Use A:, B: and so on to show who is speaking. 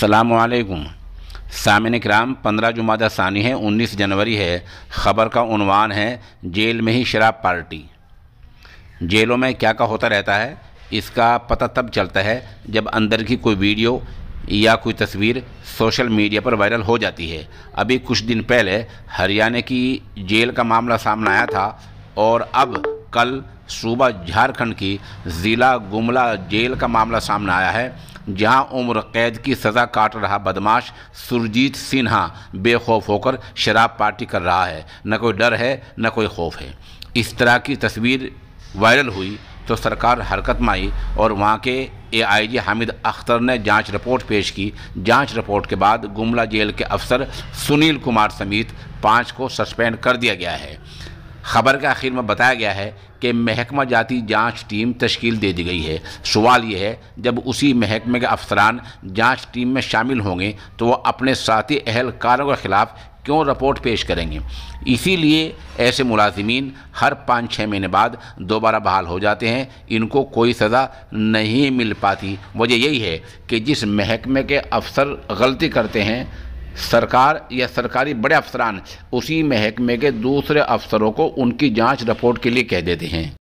A: सलामकुम सामिन कराम पंद्रह जुमादा सानी है उन्नीस जनवरी है ख़बर का उनवान है जेल में ही शराब पार्टी जेलों में क्या क्या होता रहता है इसका पता तब चलता है जब अंदर की कोई वीडियो या कोई तस्वीर सोशल मीडिया पर वायरल हो जाती है अभी कुछ दिन पहले हरियाणा की जेल का मामला सामने आया था और अब कल सुबह झारखंड की ज़िला गुमला जेल का मामला सामने आया है जहां उम्र कैद की सज़ा काट रहा बदमाश सुरजीत सिन्हा बेखौफ होकर शराब पार्टी कर रहा है न कोई डर है न कोई खौफ है इस तरह की तस्वीर वायरल हुई तो सरकार हरकत में आई और वहाँ के एआईजी हामिद अख्तर ने जांच रिपोर्ट पेश की जांच रिपोर्ट के बाद गुमला जेल के अफसर सुनील कुमार समेत पाँच को सस्पेंड कर दिया गया है खबर के आखिर में बताया गया है कि महकमा जाती जांच टीम तश्कील दे दी गई है सवाल यह है जब उसी महकमे के अफसरान जांच टीम में शामिल होंगे तो वह अपने साथी अहलकारों के ख़िलाफ़ क्यों रिपोर्ट पेश करेंगे इसीलिए ऐसे मुलाजमीन हर पाँच छः महीने बाद दोबारा बहाल हो जाते हैं इनको कोई सज़ा नहीं मिल पाती वजह यही है कि जिस महकमे के अफसर गलती करते हैं सरकार या सरकारी बड़े अफसरान उसी महकमे के दूसरे अफसरों को उनकी जांच रिपोर्ट के लिए कह देते हैं